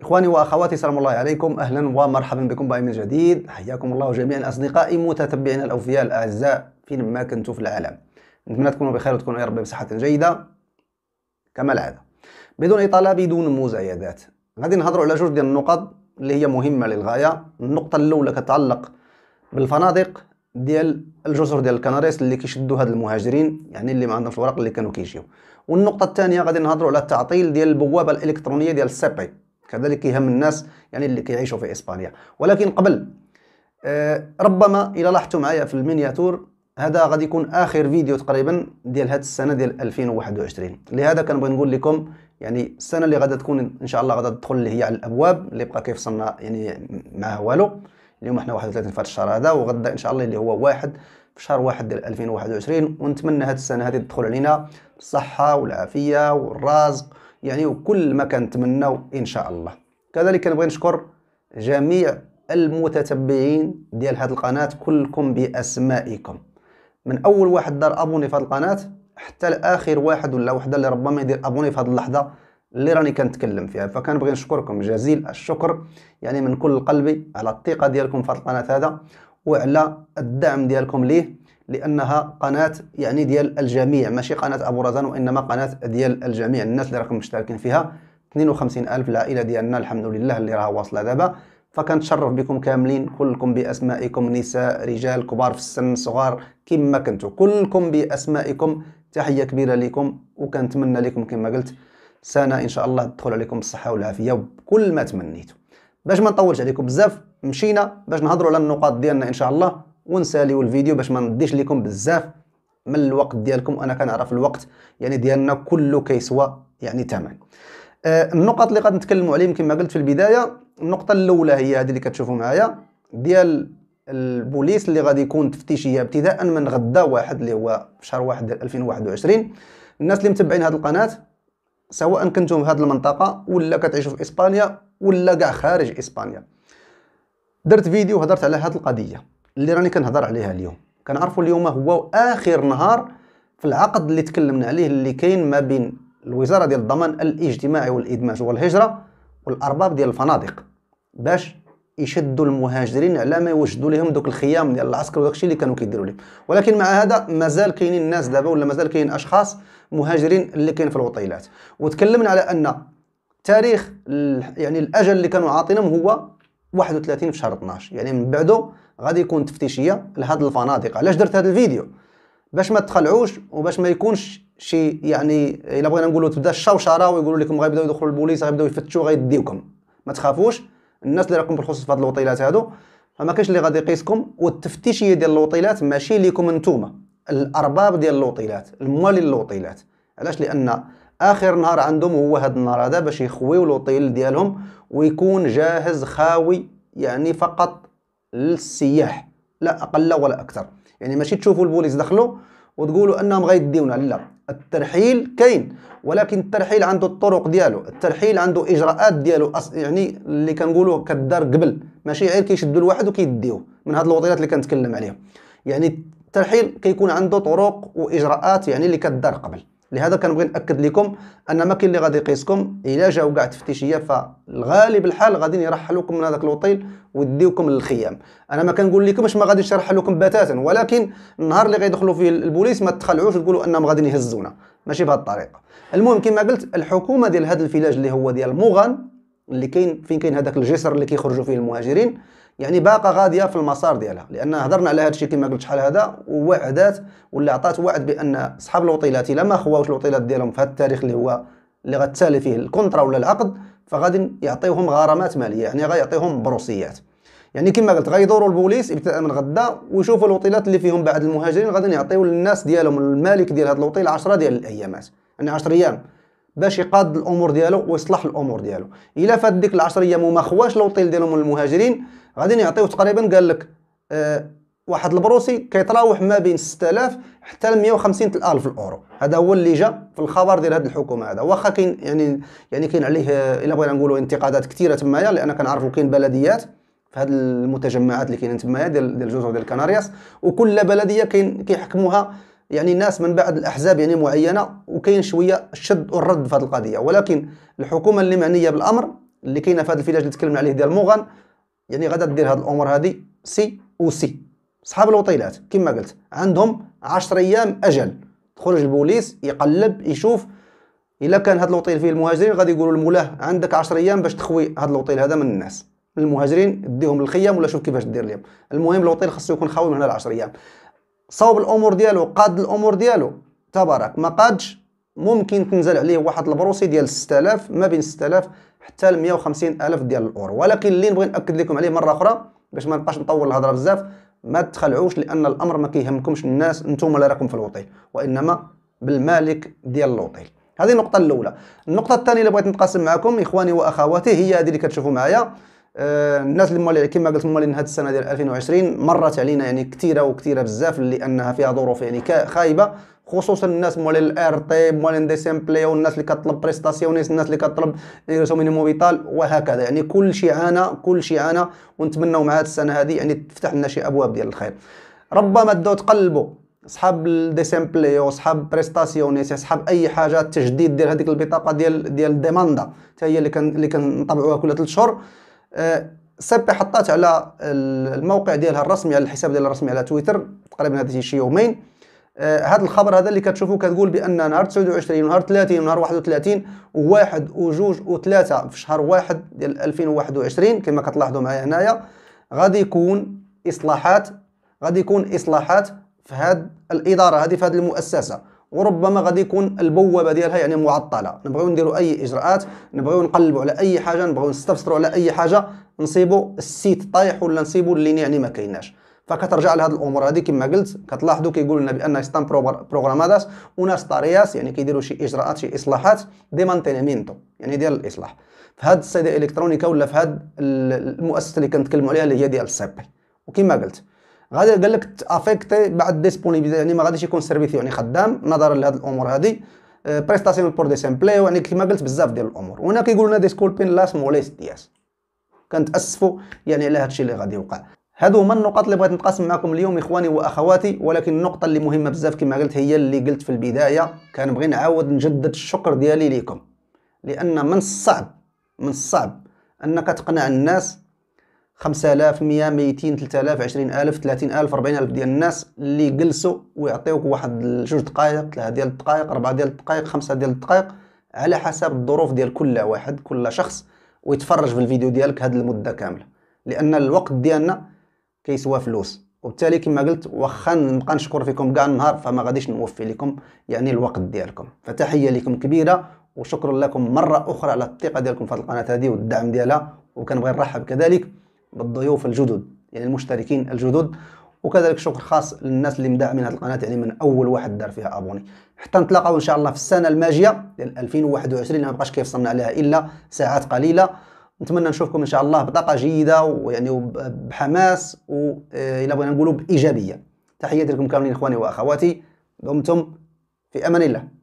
إخواني وأخواتي سلام الله عليكم أهلا ومرحبا بكم بأيمن جديد حياكم الله جميعا أصدقائي متتبعينا الأوفياء الأعزاء فينما كنتوا في العالم نتمنى تكونوا بخير وتكونوا يا ربي بصحة جيدة كما العادة بدون إطالة بدون مزايدات غادي نهضروا على جوج ديال النقط اللي هي مهمة للغاية النقطة الأولى كتعلق بالفنادق ديال الجزر ديال الكناريس اللي كيشدوا هاد المهاجرين يعني اللي ما عندهمش الورق اللي كانوا كيجيو والنقطة الثانية غادي نهضروا على التعطيل ديال البوابة الإلكترونية ديال السيبي كذلك يهم الناس يعني اللي كيعيشوا في اسبانيا ولكن قبل آه، ربما الى لاحظتوا معايا في المينياتور هذا غادي يكون اخر فيديو تقريبا ديال هذه السنه ديال 2021 لهذا كنبغي نقول لكم يعني السنه اللي غادا تكون ان شاء الله غادا تدخل اللي هي على الابواب اللي بقى كيفصلنا يعني معاه والو اليوم احنا 31 في الشهر هذا وغدا ان شاء الله اللي هو واحد في شهر واحد ديال 2021 ونتمنى هذه السنه هذه تدخل علينا بالصحه والعافيه والرزق يعني وكل ما كنتمناو ان شاء الله كذلك كنبغي نشكر جميع المتتبعين ديال هذه القناه كلكم باسمائكم من اول واحد دار ابوني في هذه القناه حتى لاخر واحد ولا وحده اللي ربما يدير ابوني في هذه اللحظه اللي راني كنتكلم فيها فكنبغي نشكركم جزيل الشكر يعني من كل قلبي على الثقه ديالكم في هذه القناه هذا وعلى الدعم ديالكم ليه لانها قناه يعني ديال الجميع ماشي قناه ابو رزان وانما قناه ديال الجميع الناس اللي راكم مشتركين فيها 52 الف العائله ديالنا الحمد لله اللي راها واصله دابا فكنتشرف بكم كاملين كلكم باسمائكم نساء رجال كبار في السن صغار كما كنتو كلكم باسمائكم تحيه كبيره لكم وكنتمنى لكم كما قلت سنه ان شاء الله تدخل عليكم بالصحه والعافيه وكل ما تمنيتو باش ما نطولش عليكم بزاف مشينا باش نهضروا على النقاط ديالنا ان شاء الله ونساليو الفيديو باش ما نديش لكم بزاف من الوقت ديالكم وانا كنعرف الوقت يعني ديالنا كله كيسوى يعني ثمن آه النقط اللي غادي نتكلموا عليهم كما قلت في البدايه النقطه الاولى هي هذه اللي كتشوفوا معايا ديال البوليس اللي غادي يكون تفتيشيه ابتداء من غدا واحد اللي هو في شهر واحد 2021 الناس اللي متبعين هذه القناه سواء كنتم في هذه المنطقه ولا كتعيشوا في اسبانيا ولا كاع خارج اسبانيا درت فيديو هضرت على هذه القضيه اللي راني كنهضر عليها اليوم كنعرفوا اليوم هو اخر نهار في العقد اللي تكلمنا عليه اللي كاين ما بين الوزاره ديال الضمان الاجتماعي والادماج والهجره والارباب ديال الفنادق باش يشدوا المهاجرين على ما يوجدوا لهم دوك الخيام ديال العسكر وداكشي اللي كانوا كيديروا لهم ولكن مع هذا مازال كاينين الناس دابا ولا مازال كاين اشخاص مهاجرين اللي كاين في الوطيلات وتكلمنا على ان تاريخ يعني الاجل اللي كانوا عاطينهم هو 31 في شهر 12 يعني من بعده غادي يكون تفتيشيه لهاد الفنادق علاش درت هذا الفيديو باش ما تخلعوش وباش ما يكونش شي يعني الا بغينا نقولوا تبدا الشوشره ويقولوا لكم غيبداو يدخلوا البوليس غيبداو يفتشوا غيديوكم ما تخافوش الناس اللي راكم بالخصوص في هاد الوطيلات هادو فما كاينش اللي غادي يقيسكم والتفتيشيه ديال الوطيلات ماشي ليكم نتوما الارباب ديال الوطيلات الموالي للوطيلات علاش لان اخر نهار عندهم هو هذا النهار هذا باش يخويو لوطيل ديالهم ويكون جاهز خاوي يعني فقط للسياح لا اقل ولا اكثر يعني ماشي تشوفوا البوليس دخلوا وتقولوا انهم غيديونا لا الترحيل كاين ولكن الترحيل عنده الطرق ديالو الترحيل عنده اجراءات ديالو يعني اللي كنقولوا كدار قبل ماشي غير كيشدوا الواحد وكيديوه من هاد الوطيلات اللي كنتكلم عليهم يعني الترحيل كيكون عنده طرق واجراءات يعني اللي كدار قبل لهذا كنبغي ناكد لكم ان ما كاين اللي غادي يقيسكم الا جاو كاع تفتيشيه فالغالب الحال غادي يرحلوكم من هذاك الوطيل ويديوكم للخيام انا ما كنقول لكمش ما غاديش يرحلوكم بتاتا ولكن النهار اللي غيدخلوا فيه البوليس ما تخلعوش تقولوا انهم غادي يهزونا ماشي بهذه الطريقه المهم كما قلت الحكومه ديال هذا الفلاج اللي هو ديال موغان اللي كاين فين كاين هذاك الجسر اللي كيخرجوا فيه المهاجرين يعني باقا غاديه في المسار ديالها لان هضرنا على هذا الشيء كما قلت شحال هذا ووعدات ولا عطات وعد بان اصحاب الوطيلات الا ما خواوش الوطيلات ديالهم في هذا التاريخ اللي هو اللي غتسالي فيه الكونترا ولا العقد فغادي يعطيوهم غرامات ماليه يعني غيعطيهم بروسيات يعني كما قلت غيدوروا البوليس ابتداء من غدا ويشوفوا الوطيلات اللي فيهم بعد المهاجرين غادي يعطيو للناس ديالهم المالك ديال هذا الوطيل 10 ديال الايامات يعني 10 ايام باش يقاد الامور ديالو ويصلح الامور ديالو الا فات ديك 10 ايام وما خواش لوطيل ديالهم المهاجرين غادي يعطيو تقريبا قال لك آه واحد البروسي كيتراوح ما بين 6000 حتى ل 150 الف الاورو هذا هو اللي جا في الخبر ديال هذه الحكومه هذا واخا كاين يعني يعني كاين عليه آه، الا بغينا نقولوا انتقادات كثيره تمايا لان كنعرفوا كاين بلديات في هذه المتجمعات اللي كاينين تمايا ديال ديال الجزر ديال الكنارياس وكل بلديه كاين كيحكموها يعني الناس من بعد الاحزاب يعني معينه وكاين شويه الشد والرد في هذه القضيه ولكن الحكومه اللي معنيه بالامر اللي كاينه في هذا الفيلاج اللي تكلمنا عليه ديال موغان يعني غادا دير هذه الامور هذه سي او سي صحاب الوطيلات كما قلت عندهم 10 ايام اجل تخرج البوليس يقلب يشوف الا كان هذا الوطيل فيه المهاجرين غادي يقولوا المولاه عندك 10 ايام باش تخوي هذا الوطيل هذا من الناس المهاجرين ديهم الخيام ولا شوف كيفاش دير لهم المهم الوطيل خاصو يكون خاوي من هنا 10 ايام صوب الامور ديالو قاد الامور ديالو تبارك ما قادش ممكن تنزل عليه واحد البروسي ديال 6000 ما بين 6000 حتى ل 150 الف ديال الاورو ولكن اللي نبغي ناكد لكم عليه مره اخرى باش ما نبقاش نطول الهضره بزاف ما تخلعوش لان الامر ما كيهمكمش الناس انتم اللي راكم في الوطيل وانما بالمالك ديال الوطيل هذه النقطه الاولى النقطه الثانيه اللي بغيت نتقاسم معكم اخواني واخواتي هي هذه اللي كتشوفوا معايا آه، الناس اللي كما قلت موالين هذه السنه ديال 2020 مرت علينا يعني كثيره وكثيره بزاف لانها فيها ظروف يعني خايبه خصوصا الناس موالين الار تي موالين دي سامبلي والناس اللي كطلب بريستاسيونيس الناس اللي كطلب ريسو يعني مينيمو فيتال وهكذا يعني كل شيء عانى كل شيء عانى ونتمنوا مع هذه السنه هذه يعني تفتح لنا شي ابواب ديال الخير ربما بداو تقلبوا صحاب دي سامبلي صحاب بريستاسيونيس صحاب اي حاجه تجديد ديال هذيك البطاقه ديال ديال ديماندا حتى هي اللي كان اللي كنطبعوها كل 3 شهور آه، سبي حطات على الموقع ديالها الرسمي على الحساب ديالها الرسمي على تويتر تقريبا هذا شي يومين آه، هذا الخبر هذا اللي كتشوفوه كتقول بان نهار 29 ونهار 30 ونهار 31 وواحد وجوج وثلاثه في شهر واحد ديال 2021 كما كتلاحظوا معايا هنايا غادي يكون اصلاحات غادي يكون اصلاحات في هذه الاداره هذه في هذه المؤسسه وربما غادي يكون البوابه ديالها يعني معطله نبغيو نديروا اي اجراءات نبغيو نقلبوا على اي حاجه نبغيو نستفسروا على اي حاجه نصيبوا السيت طايح ولا نصيبوا اللين يعني ما كايناش فكترجع لهاد الامور هذه كما قلت كتلاحظوا كيقول لنا بان استان بروغراماداس وناس طارياس يعني كيديروا شي اجراءات شي اصلاحات دي مانتينمينتو يعني ديال الاصلاح فهاد السيده الكترونيكا ولا فهاد المؤسسه اللي كنتكلموا عليها اللي هي ديال السيبي وكما قلت غادي قال لك افيكتي بعد ديسبونيبيليتي يعني ما غاديش يكون سيرفيس يعني خدام نظرا لهاد الامور هادي بريستاسيون بور دي سامبلي يعني كما قلت بزاف ديال الامور وهنا كيقول لنا ديسكولبين لاس لا سموليس دياس كنتاسفوا يعني على هادشي اللي غادي يوقع هادو هما النقط اللي بغيت نتقاسم معكم اليوم اخواني واخواتي ولكن النقطه اللي مهمه بزاف كما قلت هي اللي قلت في البدايه كنبغي نعاود نجدد الشكر ديالي ليكم لان من الصعب من الصعب انك تقنع الناس 5000 100 200 3000 20000 30000 40000 ديال الناس اللي جلسوا ويعطيوك واحد جوج دقائق ثلاثه ديال الدقائق اربعه ديال الدقائق خمسه ديال الدقائق على حسب الظروف ديال كل واحد كل شخص ويتفرج في الفيديو ديالك هاد المده كامله لان الوقت ديالنا كيسوى فلوس وبالتالي كما قلت واخا نبقى نشكر فيكم كاع النهار فما غاديش نوفي لكم يعني الوقت ديالكم فتحيه لكم كبيره وشكرا لكم مره اخرى على الثقه ديالكم في هذه القناه هذه والدعم ديالها وكنبغي نرحب كذلك بالضيوف الجدد يعني المشتركين الجدد وكذلك شكر خاص للناس اللي مدعمين هذه القناه يعني من اول واحد دار فيها ابوني حتى نتلاقاو ان شاء الله في السنه الماجيه ديال 2021 ما بقاش كيفصلنا عليها الا ساعات قليله نتمنى نشوفكم ان شاء الله بطاقه جيده ويعني بحماس آه، الى بغينا نقولوا بايجابيه تحياتي لكم كاملين اخواني واخواتي دمتم في امان الله